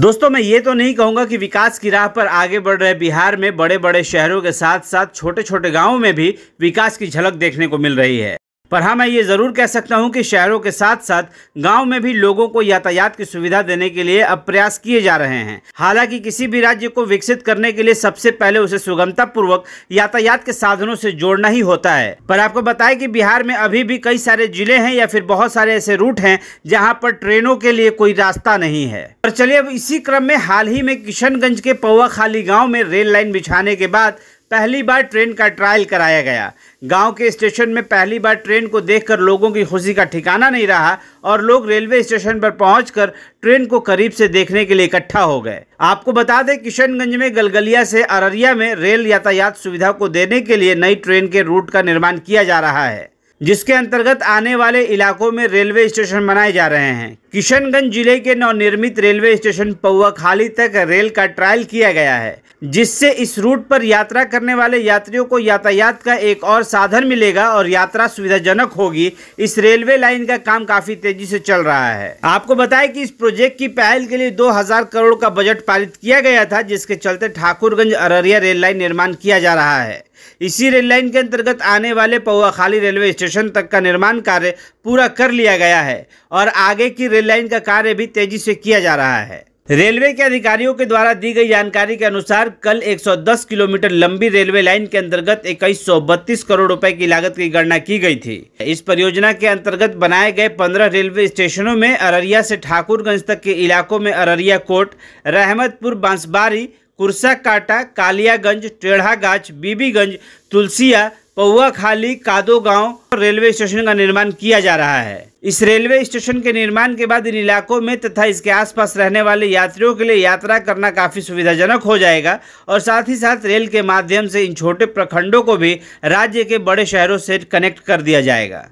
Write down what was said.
दोस्तों मैं ये तो नहीं कहूंगा कि विकास की राह पर आगे बढ़ रहे बिहार में बड़े बड़े शहरों के साथ साथ छोटे छोटे गांवों में भी विकास की झलक देखने को मिल रही है पर हाँ मैं ये ज़रूर कह सकता हूँ कि शहरों के साथ साथ गांव में भी लोगों को यातायात की सुविधा देने के लिए अब प्रयास किए जा रहे हैं हालांकि किसी भी राज्य को विकसित करने के लिए सबसे पहले उसे सुगमता पूर्वक यातायात के साधनों से जोड़ना ही होता है पर आपको बताए कि बिहार में अभी भी कई सारे जिले हैं या फिर बहुत सारे ऐसे रूट हैं जहाँ पर ट्रेनों के लिए कोई रास्ता नहीं है और चलिए अब इसी क्रम में हाल ही में किशनगंज के पौआ खाली गाँव में रेल लाइन बिछाने के बाद पहली बार ट्रेन का ट्रायल कराया गया गांव के स्टेशन में पहली बार ट्रेन को देखकर लोगों की खुशी का ठिकाना नहीं रहा और लोग रेलवे स्टेशन पर पहुंचकर ट्रेन को करीब से देखने के लिए इकट्ठा हो गए आपको बता दें किशनगंज में गलगलिया से अररिया में रेल यातायात सुविधा को देने के लिए नई ट्रेन के रूट का निर्माण किया जा रहा है जिसके अंतर्गत आने वाले इलाकों में रेलवे स्टेशन बनाए जा रहे हैं किशनगंज जिले के नवनिर्मित रेलवे स्टेशन पौआ खाली तक रेल का ट्रायल किया गया है जिससे इस रूट पर यात्रा करने वाले यात्रियों को यातायात का एक और साधन मिलेगा और यात्रा सुविधाजनक होगी इस रेलवे लाइन का काम काफी तेजी से चल रहा है आपको बताएं कि इस प्रोजेक्ट की पहल के लिए 2000 करोड़ का बजट पारित किया गया था जिसके चलते ठाकुरगंज अररिया रेल लाइन निर्माण किया जा रहा है इसी रेल लाइन के अंतर्गत आने वाले पौआखाली रेलवे स्टेशन तक का निर्माण कार्य पूरा कर लिया गया है और आगे की रेल लाइन का कार्य भी तेजी से किया जा रहा है रेलवे के अधिकारियों के द्वारा दी गई जानकारी के अनुसार कल 110 किलोमीटर लंबी रेलवे लाइन के अंतर्गत इक्कीस करोड़ रुपए की लागत की गणना की गई थी इस परियोजना के अंतर्गत बनाए गए 15 रेलवे स्टेशनों में अररिया से ठाकुरगंज तक के इलाकों में अररिया कोट रहमतपुर बांसबारी कुर्साकाटा कालियागंज टेढ़ागाछ बीबीगंज तुलसिया पौआ खाली कादो गांव रेलवे स्टेशन का निर्माण किया जा रहा है इस रेलवे स्टेशन के निर्माण के बाद इन इलाकों में तथा इसके आसपास रहने वाले यात्रियों के लिए यात्रा करना काफ़ी सुविधाजनक हो जाएगा और साथ ही साथ रेल के माध्यम से इन छोटे प्रखंडों को भी राज्य के बड़े शहरों से कनेक्ट कर दिया जाएगा